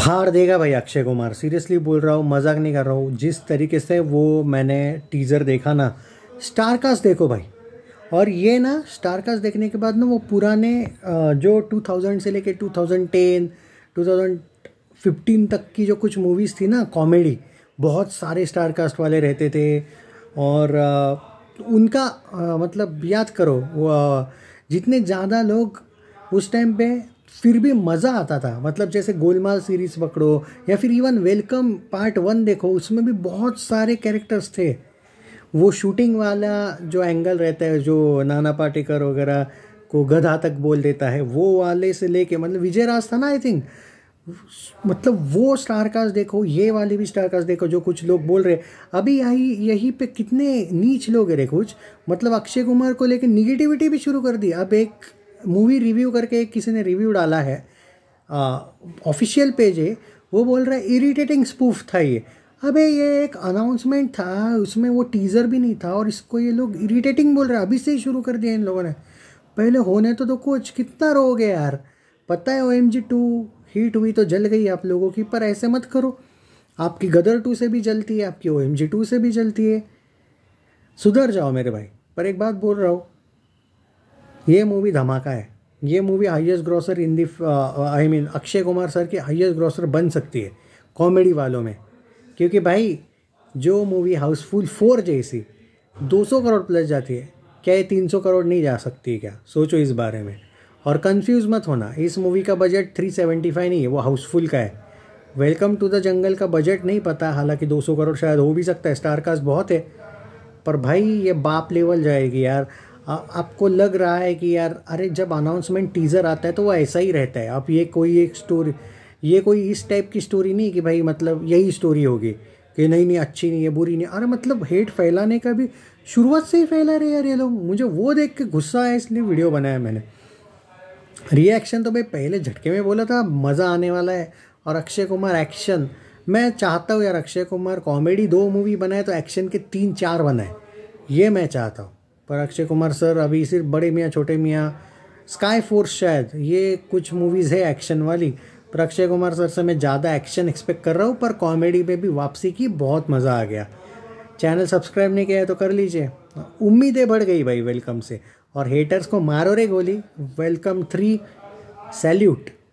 फाड़ देगा भाई अक्षय कुमार सीरियसली बोल रहा हूँ मजाक नहीं कर रहा हूँ जिस तरीके से वो मैंने टीज़र देखा ना स्टार कास्ट देखो भाई और ये ना स्टार कास्ट देखने के बाद ना वो पुराने जो 2000 से लेके 2010 2015 तक की जो कुछ मूवीज़ थी ना कॉमेडी बहुत सारे स्टार कास्ट वाले रहते थे और उनका मतलब याद करो वो जितने ज़्यादा लोग उस टाइम पे फिर भी मज़ा आता था मतलब जैसे गोलमाल सीरीज़ पकड़ो या फिर इवन वेलकम पार्ट वन देखो उसमें भी बहुत सारे कैरेक्टर्स थे वो शूटिंग वाला जो एंगल रहता है जो नाना पाटेकर वगैरह को गधा तक बोल देता है वो वाले से लेके मतलब विजय राज था ना आई थिंक मतलब वो स्टार कास्ट देखो ये वाले भी स्टार कास्ट देखो जो कुछ लोग बोल रहे अभी यही यही पे कितने नीच लोग हैं कुछ मतलब अक्षय कुमार को लेके निगेटिविटी भी शुरू कर दी अब एक मूवी रिव्यू करके किसी ने रिव्यू डाला है ऑफिशियल पेज है वो बोल रहा है इरिटेटिंग स्पूफ था ये अबे ये एक अनाउंसमेंट था उसमें वो टीज़र भी नहीं था और इसको ये लोग इरिटेटिंग बोल रहे हैं अभी से ही शुरू कर दिया इन लोगों ने पहले होने तो तो कुछ कितना रोगे यार पता है O M G two hit हुई तो जल गई आप लोगों की पर ऐसे मत करो आपकी गदर टू से भी जलती है आपकी ओ एम जी टू से भी जलती है सुधर जाओ मेरे भाई पर एक बात बोल रहा हूँ ये मूवी धमाका है ये movie highest grosser in the I mean Akshay Kumar sir की हाईएस्ट ग्रॉसर बन सकती है कॉमेडी वालों में क्योंकि भाई जो मूवी हाउसफुल फोर जैसी 200 करोड़ प्लस जाती है क्या ये 300 करोड़ नहीं जा सकती क्या सोचो इस बारे में और कंफ्यूज मत होना इस मूवी का बजट 375 नहीं है वो हाउसफुल का है वेलकम टू द जंगल का बजट नहीं पता हालांकि 200 करोड़ शायद हो भी सकता है स्टार कास्ट बहुत है पर भाई ये बाप लेवल जाएगी यार आ, आपको लग रहा है कि यार अरे जब अनाउंसमेंट टीज़र आता है तो वो ऐसा ही रहता है आप ये कोई एक स्टोरी ये कोई इस टाइप की स्टोरी नहीं कि भाई मतलब यही स्टोरी होगी कि नहीं नहीं अच्छी नहीं है बुरी नहीं अरे मतलब हेट फैलाने का भी शुरुआत से ही फैला रहे यार ये लोग मुझे वो देख के गुस्सा आया इसलिए वीडियो बनाया मैंने रिएक्शन तो भाई पहले झटके में बोला था मज़ा आने वाला है और अक्षय कुमार एक्शन मैं चाहता हूँ यार अक्षय कुमार कॉमेडी दो मूवी बनाए तो एक्शन के तीन चार बनाए ये मैं चाहता हूँ पर अक्षय कुमार सर अभी सिर्फ बड़े मियाँ छोटे मियाँ स्काई फोर्स शायद ये कुछ मूवीज़ है एक्शन वाली पर अक्षय कुमार सर से मैं ज़्यादा एक्शन एक्सपेक्ट कर रहा हूँ पर कॉमेडी में भी वापसी की बहुत मज़ा आ गया चैनल सब्सक्राइब नहीं किया है तो कर लीजिए उम्मीदें बढ़ गई भाई वेलकम से और हेटर्स को मारो रे गोली वेलकम थ्री सैल्यूट